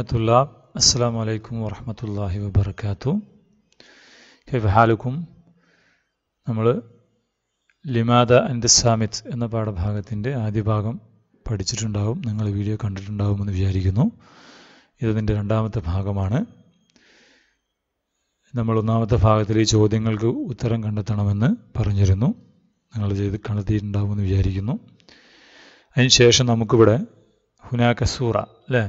أيها الطلاب السلام عليكم ورحمة الله وبركاته كيف حالكم؟ نمر لماذا أنت എന്ന പാഠഭാഗത്തിൻ്റെ ആദ്യ ഭാഗം പഠിച്ചിട്ടുണ്ടാവും നിങ്ങൾ വീഡിയോ കണ്ടിട്ടുണ്ടാവുമെന്ന് വിചാരിക്കുന്നു ഇതിൻ്റെ രണ്ടാമത്തെ ഭാഗമാണ് നമ്മൾ ഒന്നാമത്തെ ഭാഗത്തിൽ ഈ ചോദ്യങ്ങൾക്ക് ഉത്തരം കണ്ടെത്തണമെന്ന് പറഞ്ഞിരുന്നു നിങ്ങൾ ചെയ്ത് കണ്ടെത്തിയിട്ടുണ്ടാവുമെന്ന് വിചാരിക്കുന്നു അതിനുശേഷം നമുക്കിവിടെ ഹുനാക്കസൂറ അല്ലേ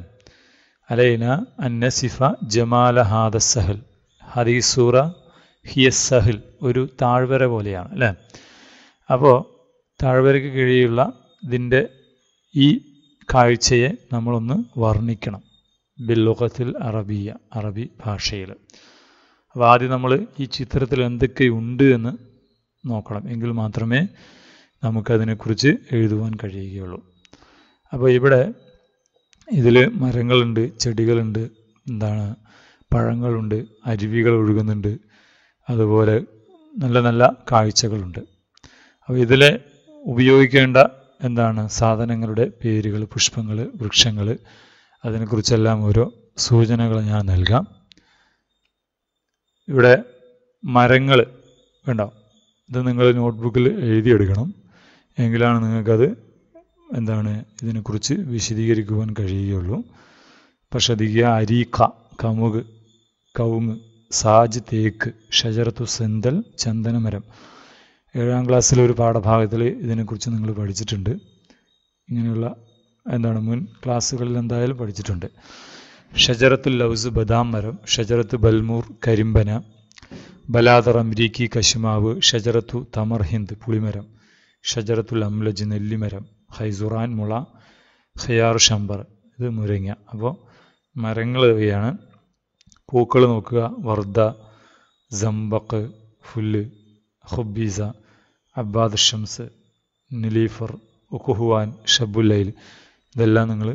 അലൈന അന്നസിഫ ജമാല ഹാദ സഹൽ ഹദീസൂറ ഹിയസ് സഹൽ ഒരു താഴ്വര പോലെയാണ് അല്ലേ അപ്പോൾ താഴ്വരയ്ക്ക് കീഴിലുള്ള ഇതിൻ്റെ ഈ കാഴ്ചയെ നമ്മളൊന്ന് വർണ്ണിക്കണം ബില്ലുഖത്തിൽ അറബിയ അറബി ഭാഷയിൽ അപ്പോൾ ആദ്യം നമ്മൾ ഈ ചിത്രത്തിൽ എന്തൊക്കെയുണ്ട് എന്ന് നോക്കണം എങ്കിൽ മാത്രമേ നമുക്കതിനെക്കുറിച്ച് എഴുതുവാൻ കഴിയുകയുള്ളൂ അപ്പോൾ ഇവിടെ ഇതിൽ മരങ്ങളുണ്ട് ചെടികളുണ്ട് എന്താണ് പഴങ്ങളുണ്ട് അരുവികൾ ഒഴുകുന്നുണ്ട് അതുപോലെ നല്ല നല്ല കാഴ്ചകളുണ്ട് അപ്പോൾ ഇതിൽ ഉപയോഗിക്കേണ്ട എന്താണ് സാധനങ്ങളുടെ പേരുകൾ പുഷ്പങ്ങൾ വൃക്ഷങ്ങൾ അതിനെക്കുറിച്ചെല്ലാം ഓരോ സൂചനകൾ ഞാൻ നൽകാം ഇവിടെ മരങ്ങൾ വേണ്ട ഇത് നിങ്ങൾ നോട്ട്ബുക്കിൽ എഴുതിയെടുക്കണം എങ്കിലാണ് നിങ്ങൾക്കത് എന്താണ് ഇതിനെക്കുറിച്ച് വിശദീകരിക്കുവാൻ കഴിയുകയുള്ളൂ പക്ഷെ ദിയ അരീഖ കമുക് കവുങ്ങ് സാജ് തേക്ക് ഷജറത്തു സെന്തൽ ചന്ദനമരം ഏഴാം ക്ലാസ്സിലെ ഒരു പാഠഭാഗത്തിൽ ഇതിനെക്കുറിച്ച് നിങ്ങൾ പഠിച്ചിട്ടുണ്ട് ഇങ്ങനെയുള്ള എന്താണ് മുൻ ക്ലാസ്സുകളിൽ എന്തായാലും പഠിച്ചിട്ടുണ്ട് ഷജറത്തുൽ ലൗസ് ബദാം മരം ഷജറത്ത് ബൽമൂർ കരിമ്പന ബലാദർ അമ്രീക്കി കശുമാവ് ഷജറത്തു തമർ ഹിന്ദ് പുളിമരം ഷജറത്തുൽ അംലജ് നെല്ലിമരം ഹൈസുറാൻ മുള ഖിയാർ ഷമ്പർ ഇത് മുരിങ്ങ അപ്പോൾ മരങ്ങൾ ഇവയാണ് പൂക്കൾ നോക്കുക വർദ്ദ ജംബക്ക് ഫുല്ല് ഹുബീസ അബ്ബാദ് ഷംസ് നിലീഫർ ഉഖുഹുവാൻ ഷബുല്ലൈൽ ഇതെല്ലാം നിങ്ങൾ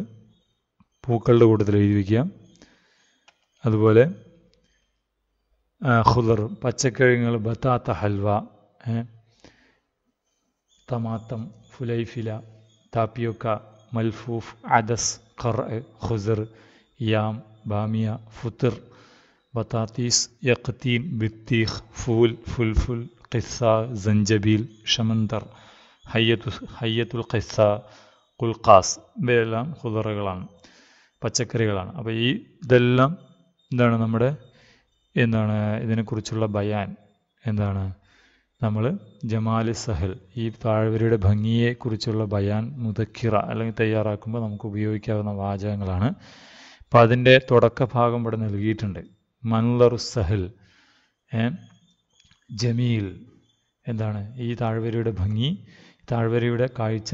പൂക്കളുടെ കൂട്ടത്തിൽ എഴുതി വയ്ക്കുക അതുപോലെ ഹുദർ പച്ചക്കിഴങ്ങൾ ബത്താത്ത ഹൽവ തമാത്തം ഫുലൈഫില താപ്പിയോക്ക മൽഫൂഫ് അദസ് ഖർ ഖുസർ യാം ബാമിയ ഫുത്തർ ബത്താത്തീസ് യഖത്തീൻ ബിത്തീഖ് ഫൂൽ ഫുൽഫുൽ ഖിസ്സ ജഞ്ചബീൽ ഷമന്തർ ഹയ്യത്തു ഹയ്യത്തുൽ ഖിസ്സ കുൽഖാസ് ഇവയെല്ലാം ഹുദറുകളാണ് പച്ചക്കറികളാണ് അപ്പോൾ ഈ ഇതെല്ലാം എന്താണ് നമ്മുടെ എന്താണ് ഇതിനെക്കുറിച്ചുള്ള ബയാൻ എന്താണ് നമ്മൾ ജമാൽ സഹൽ ഈ താഴ്വരയുടെ ഭംഗിയെക്കുറിച്ചുള്ള ബയാൻ മുതക്കിറ അല്ലെങ്കിൽ തയ്യാറാക്കുമ്പോൾ നമുക്ക് ഉപയോഗിക്കാവുന്ന വാചകങ്ങളാണ് അപ്പം അതിൻ്റെ തുടക്കഭാഗം ഇവിടെ നൽകിയിട്ടുണ്ട് മൻലറു സഹൽ ജമീൽ എന്താണ് ഈ താഴ്വരയുടെ ഭംഗി താഴ്വരയുടെ കാഴ്ച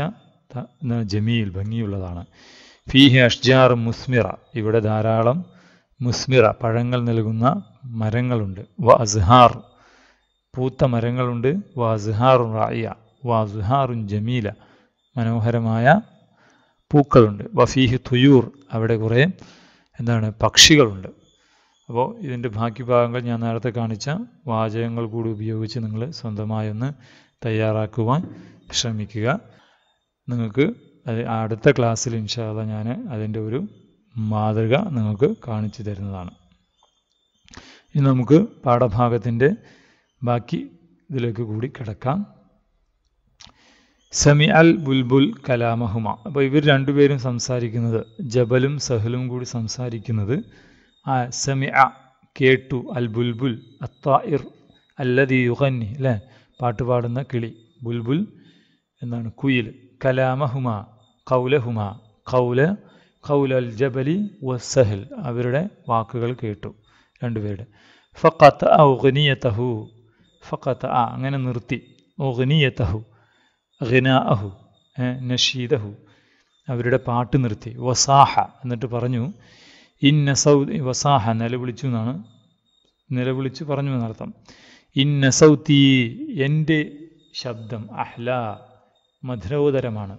ജമീൽ ഭംഗിയുള്ളതാണ് ഫീഹി അഷ്ജാർ മുസ്മിറ ഇവിടെ ധാരാളം മുസ്മിറ പഴങ്ങൾ നൽകുന്ന മരങ്ങളുണ്ട് വ അസ്ഹാർ പൂത്ത മരങ്ങളുണ്ട് വാസുഹാറു റായ വാസുഹാറു ജമീല മനോഹരമായ പൂക്കളുണ്ട് വഫീഹ് തുയൂർ അവിടെ കുറേ എന്താണ് പക്ഷികളുണ്ട് അപ്പോൾ ഇതിൻ്റെ ബാക്കി ഭാഗങ്ങൾ ഞാൻ നേരത്തെ കാണിച്ച വാചകങ്ങൾ കൂടി ഉപയോഗിച്ച് നിങ്ങൾ സ്വന്തമായി ഒന്ന് തയ്യാറാക്കുവാൻ ശ്രമിക്കുക നിങ്ങൾക്ക് അത് അടുത്ത ക്ലാസ്സിൽ ഇൻഷാല്ല ഞാൻ അതിൻ്റെ ഒരു മാതൃക നിങ്ങൾക്ക് കാണിച്ചു തരുന്നതാണ് ഇനി നമുക്ക് പാഠഭാഗത്തിൻ്റെ ബാക്കി ഇതിലേക്ക് കൂടി കിടക്കാം സമി അൽ ബുൽബുൽ കലാമഹുമ അപ്പോൾ ഇവർ രണ്ടുപേരും സംസാരിക്കുന്നത് ജബലും സഹലും കൂടി സംസാരിക്കുന്നത് ആ സമി അ കേട്ടു അൽ ബുൽബുൽ അത്താഇർ അല്ലതി യുഹന്നി അല്ലേ പാട്ട് പാടുന്ന കിളി ബുൽബുൽ എന്നാണ് കുയിൽ കലാമഹുമ കൗലഹുമ കൗല കൗല അൽ ജബലി വസഹൽ അവരുടെ വാക്കുകൾ കേട്ടു രണ്ടുപേരുടെ ഫത്ത് ഔഹനിയ ഫക്കത്ത് ആ അങ്ങനെ നിർത്തി ഒഗ്നിയത്തഹു ഖിനാഅഹു നഷീദഹു അവരുടെ പാട്ട് നിർത്തി വസാഹ എന്നിട്ട് പറഞ്ഞു ഇന്ന സൗദ് വസാഹ നിലവിളിച്ചു എന്നാണ് നിലവിളിച്ചു പറഞ്ഞു എന്നർത്ഥം ഇന്ന സൗത്തി എൻ്റെ ശബ്ദം അഹ്ല മധുരോദരമാണ്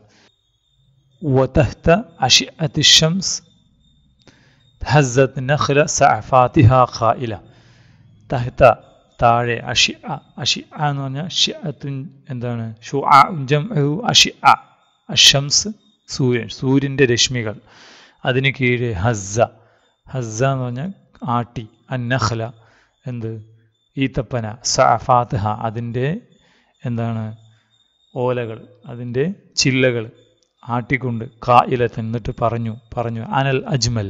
വതഹ്ത അഷി അതിഷംസ് ഹസത്ത് നഖ്ല സഅഫാത്തിഹ ഖായില തഹ്ത താഴെ അഷി അ അഷി അ എന്ന് പറഞ്ഞാൽ ഷി അത്തുൻ എന്താണ് ഷു ആ ഉഞ്ചം അഷി അ അഷംസ് സൂര്യൻ സൂര്യൻ്റെ രശ്മികൾ അതിന് കീഴെ ഹസ്സ ഹസ്സ എന്ന് പറഞ്ഞാൽ ആട്ടി അന്നഹ്ല എന്ത് ഈത്തപ്പന സഫാത്ത്ഹ അതിൻ്റെ എന്താണ് ഓലകൾ അതിൻ്റെ ചില്ലകൾ ആട്ടിക്കൊണ്ട് കാ ഇലത്ത് പറഞ്ഞു പറഞ്ഞു അനൽ അജ്മൽ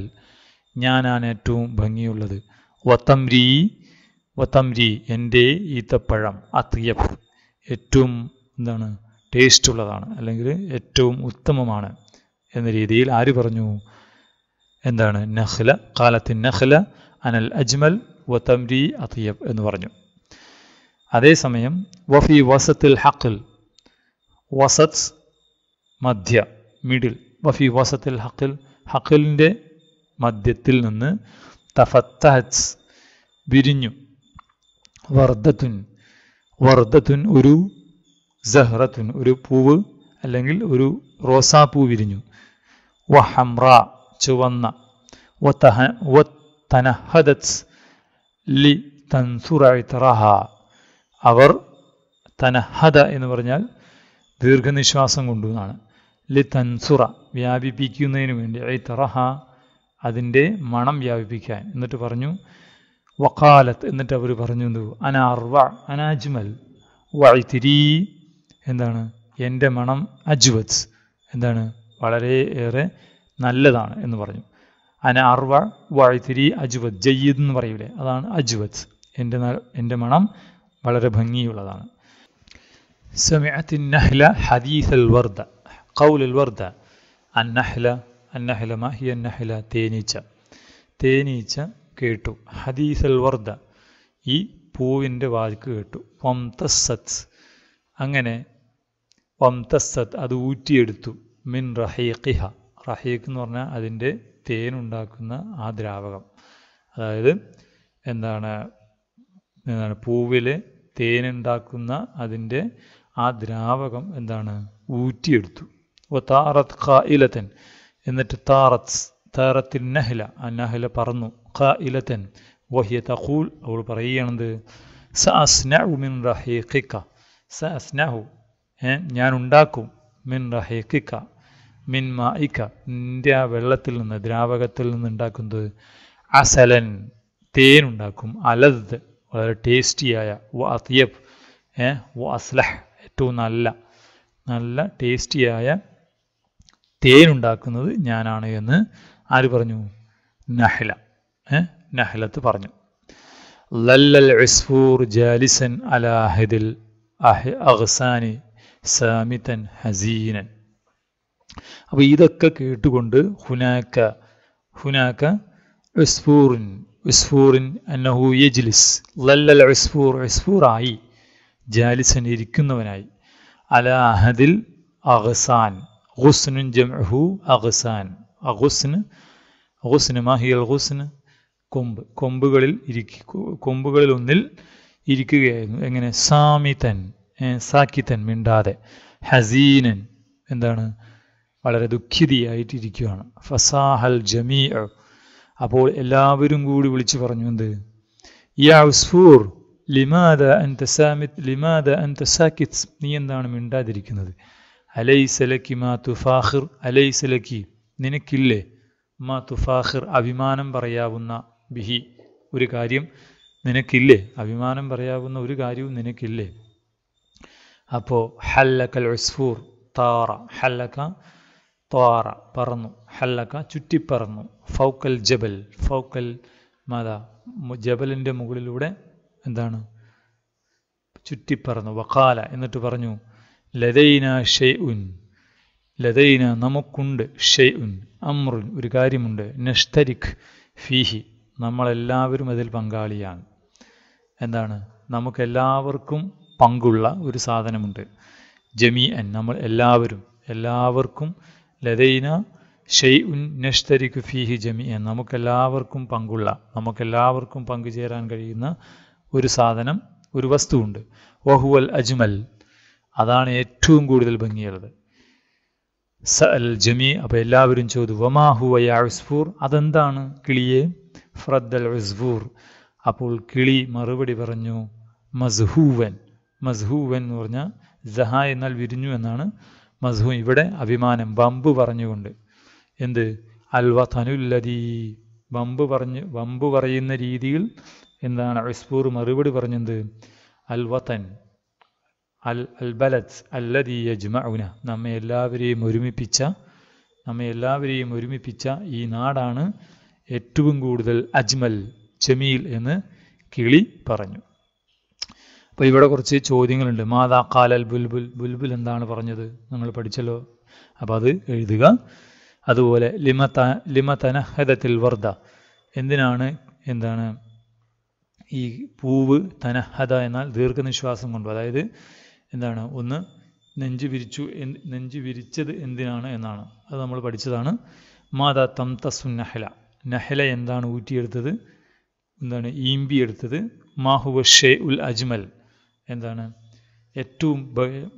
ഞാനാണ് ഏറ്റവും ഭംഗിയുള്ളത് വത്തംരീ വത്തംരി എൻ്റെ ഈത്തപ്പഴം അത്രിയ ഏറ്റവും എന്താണ് ടേസ്റ്റ് ഉള്ളതാണ് അല്ലെങ്കിൽ ഏറ്റവും ഉത്തമമാണ് എന്ന രീതിയിൽ ആര് പറഞ്ഞു എന്താണ് നഹ്ല കാലത്തിൻ നഹ്ല അനൽ അജ്മൽ വത്തംരി അത്തിയബ് എന്ന് പറഞ്ഞു അതേസമയം വഫി വസത്തിൽ ഹക്കിൽ വസത്ത് മധ്യ മിഡിൽ വഫി വസത്തിൽ ഹക്കിൽ ഹക്കിലിൻ്റെ മധ്യത്തിൽ നിന്ന് തഫത്തഹ് വിരിഞ്ഞു വർദ്ധത്തുൻ വർദ്ധത്തുൻ ഒരു സഹ്റത്തുൻ ഒരു പൂവ് അല്ലെങ്കിൽ ഒരു റോസാപ്പൂ വിരിഞ്ഞു വ ഹംറ ചുവന്ന ലി തൻസുറഹ അവർ തനഹദ എന്ന് പറഞ്ഞാൽ ദീർഘനിശ്വാസം കൊണ്ടു എന്നാണ് ലി തൻസുറ വ്യാപിപ്പിക്കുന്നതിന് വേണ്ടി ഐ തറഹ അതിൻ്റെ മണം വ്യാപിപ്പിക്കാൻ എന്നിട്ട് പറഞ്ഞു വക്കാലത്ത് എന്നിട്ട് അവർ പറഞ്ഞു അനാർവ അനാജ്മൽ വഴിത്തിരി എന്താണ് എൻ്റെ മണം അജ്വത് എന്താണ് വളരെ ഏറെ നല്ലതാണ് എന്ന് പറഞ്ഞു അനാർവ വഴിത്തിരി അജ്വത് ജയ്യദ് എന്ന് പറയൂലേ അതാണ് അജ്വത് എൻ്റെ എൻ്റെ മണം വളരെ ഭംഗിയുള്ളതാണ് سمعت നഹ്ല ഹദീസൽ الوردة കൗലൽ الوردة അന്നഹ്ല അന്നഹ്ല മഹി അന്നഹ്ല തേനീച്ച തേനീച്ച കേട്ടു ഹദീസൽ വർദ്ധ ഈ പൂവിൻ്റെ വാക്ക് കേട്ടു വംതസത് അങ്ങനെ വംതസത് അത് ഊറ്റിയെടുത്തു മിൻ റഹീഖിഹ റഹീഖ് എന്ന് പറഞ്ഞാൽ അതിൻ്റെ തേനുണ്ടാക്കുന്ന ആ ദ്രാവകം അതായത് എന്താണ് എന്താണ് പൂവിലെ തേനുണ്ടാക്കുന്ന അതിൻ്റെ ആ ദ്രാവകം എന്താണ് ഊറ്റിയെടുത്തു ഓ താറത്ത് ഖ ഇലത്തൻ എന്നിട്ട് താറത്ത് താറത്തിൽ നഹ്ല ആ നഹ്ല പറന്നു ഖായിലത്തൻ വഹിയ തഖൂൽ അവൾ പറയുകയാണെന്ത് സ അസ്നഹു മിൻ റഹീഖിക്ക സ അസ്നഹു ഞാൻ ഉണ്ടാക്കും മിൻ റഹീഖിക്ക മിൻ മായിക്ക നിൻ്റെ ആ വെള്ളത്തിൽ നിന്ന് ദ്രാവകത്തിൽ നിന്ന് ഉണ്ടാക്കുന്നത് അസലൻ തേൻ ഉണ്ടാക്കും അലദ് വളരെ ടേസ്റ്റിയായ വ ഏ വ അസ്ലഹ് ഏറ്റവും നല്ല നല്ല ടേസ്റ്റിയായ ഉണ്ടാക്കുന്നത് ഞാനാണ് എന്ന് ആര് പറഞ്ഞു നഹ്ല നഹ്ലത്ത് പറഞ്ഞു ലല്ലൽ ഉസ്ഫൂർ ജാലിസൻ അലാഹിദിൽ അഹ്സാനി സാമിതൻ ഹസീനൻ അപ്പോൾ ഇതൊക്കെ കേട്ടുകൊണ്ട് ഹുനാക്ക ഹുനാക്ക ഉസ്ഫൂറിൻ ഉസ്ഫൂറിൻ അന്നഹു യജ്ലിസ് ലല്ലൽ ഉസ്ഫൂർ ഉസ്ഫൂറായി ജാലിസൻ ഇരിക്കുന്നവനായി അലാ അഹദിൽ അഹസാൻ غصن جمعه أغسان أغصن غصن ما هي الغصن കൊമ്പ് കൊമ്പുകളിൽ ഇരിക്ക കൊമ്പുകളിൽ ഒന്നിൽ ഇരിക്കുകയായിരുന്നു എങ്ങനെ സാമിതൻ സാക്കിത്തൻ മിണ്ടാതെ ഹസീനൻ എന്താണ് വളരെ ദുഃഖിതിയായിട്ടിരിക്കുകയാണ് ഫസാഹൽ ജമീ അപ്പോൾ എല്ലാവരും കൂടി വിളിച്ചു പറഞ്ഞു എന്ത് യാസ്ഫൂർ ലിമാദ അൻ സാമിത് ലിമാദ അൻ സാക്കിത് നീ എന്താണ് മിണ്ടാതിരിക്കുന്നത് അലൈ സലക്കി മാ തുഫാഹിർ അലൈ സലക്കി നിനക്കില്ലേ മാ തുഫാഹിർ അഭിമാനം പറയാവുന്ന ബിഹി ഒരു കാര്യം നിനക്കില്ലേ അഭിമാനം പറയാവുന്ന ഒരു കാര്യവും നിനക്കില്ലേ അപ്പോൾ ഹല്ലക്കൽ ഒസ്ഫൂർ താറ ഹല്ലക്ക താറ പറന്നു ഹല്ലക്ക ചുറ്റിപ്പറന്നു ഫൗക്കൽ ജബൽ ഫൗക്കൽ മത ജബലിൻ്റെ മുകളിലൂടെ എന്താണ് ചുറ്റിപ്പറന്നു വക്കാല എന്നിട്ട് പറഞ്ഞു ലതൈന ഷെയ് ഉൻ ലതൈന നമുക്കുണ്ട് ഷെയ് ഉൻ അമ്രുൻ ഒരു കാര്യമുണ്ട് നഷ്തരിഖ് ഫീഹി നമ്മളെല്ലാവരും അതിൽ പങ്കാളിയാണ് എന്താണ് നമുക്കെല്ലാവർക്കും പങ്കുള്ള ഒരു സാധനമുണ്ട് ജമീ അൻ നമ്മൾ എല്ലാവരും എല്ലാവർക്കും ലതൈന ഷെയ് ഉൻ ഫീഹി ജമീ അൻ നമുക്കെല്ലാവർക്കും പങ്കുള്ള നമുക്കെല്ലാവർക്കും പങ്കുചേരാൻ കഴിയുന്ന ഒരു സാധനം ഒരു വസ്തുവുണ്ട് വഹുവൽ അജ്മൽ അതാണ് ഏറ്റവും കൂടുതൽ ഭംഗിയുള്ളത് സ അൽ ജമീ അപ്പോൾ എല്ലാവരും ചോദിച്ചു വമാഹുവ യാസ്ഫൂർ അതെന്താണ് കിളിയെ ഫ്രദ്ദൽ ഉസ്ബൂർ അപ്പോൾ കിളി മറുപടി പറഞ്ഞു മസ്ഹൂവൻ മസ്ഹൂവൻ എന്ന് പറഞ്ഞാൽ ജഹ എന്നാൽ വിരിഞ്ഞു എന്നാണ് മസ്ഹൂ ഇവിടെ അഭിമാനം ബമ്പ് പറഞ്ഞുകൊണ്ട് എന്ത് അൽവ തനുല്ലതി ബമ്പ് പറഞ്ഞ് ബമ്പ് പറയുന്ന രീതിയിൽ എന്താണ് ഉസ്ബൂർ മറുപടി പറഞ്ഞത് അൽവതൻ അൽ അൽബലത് അല്ലതി യജ്മഉന നമ്മെ എല്ലാവരെയും ഒരുമിപ്പിച്ച നമ്മെ എല്ലാവരെയും ഒരുമിപ്പിച്ച ഈ നാടാണ് ഏറ്റവും കൂടുതൽ അജ്മൽ ജമീൽ എന്ന് കിളി പറഞ്ഞു അപ്പോൾ ഇവിടെ കുറച്ച് ചോദ്യങ്ങളുണ്ട് മാതാ കാലൽ ബുൽബുൽ ബുൽബുൽ എന്താണ് പറഞ്ഞത് നിങ്ങൾ പഠിച്ചല്ലോ അപ്പോൾ അത് എഴുതുക അതുപോലെ ലിമത ലിമതനഹദത്തിൽ വർദ്ധ എന്തിനാണ് എന്താണ് ഈ പൂവ് തനഹദ എന്നാൽ ദീർഘനിശ്വാസം കൊണ്ടു അതായത് എന്താണ് ഒന്ന് നെഞ്ചു വിരിച്ചു നെഞ്ചു വിരിച്ചത് എന്തിനാണ് എന്നാണ് അത് നമ്മൾ പഠിച്ചതാണ് മാതാ തംതസുന്നഹല നഹല എന്താണ് ഊറ്റിയെടുത്തത് എന്താണ് ഈമ്പി എടുത്തത് മാഹുവ ഷേ ഉൽ അജ്മൽ എന്താണ് ഏറ്റവും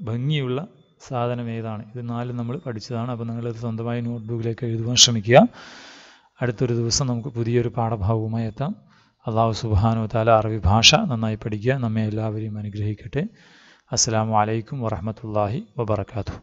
ഭംഗിയുള്ള സാധനം ഏതാണ് ഇത് നാലും നമ്മൾ പഠിച്ചതാണ് അപ്പോൾ ഇത് സ്വന്തമായി നോട്ട്ബുക്കിലേക്ക് എഴുതുവാൻ ശ്രമിക്കുക അടുത്തൊരു ദിവസം നമുക്ക് പുതിയൊരു പാഠഭാഗവുമായി എത്താം അള്ളാഹു സുബാനോ താല അറബി ഭാഷ നന്നായി പഠിക്കുക നമ്മെ എല്ലാവരെയും അനുഗ്രഹിക്കട്ടെ അസ്സാം വലൈക്കും വറഹമത്തല്ലാഹി വബർക്കാത്തു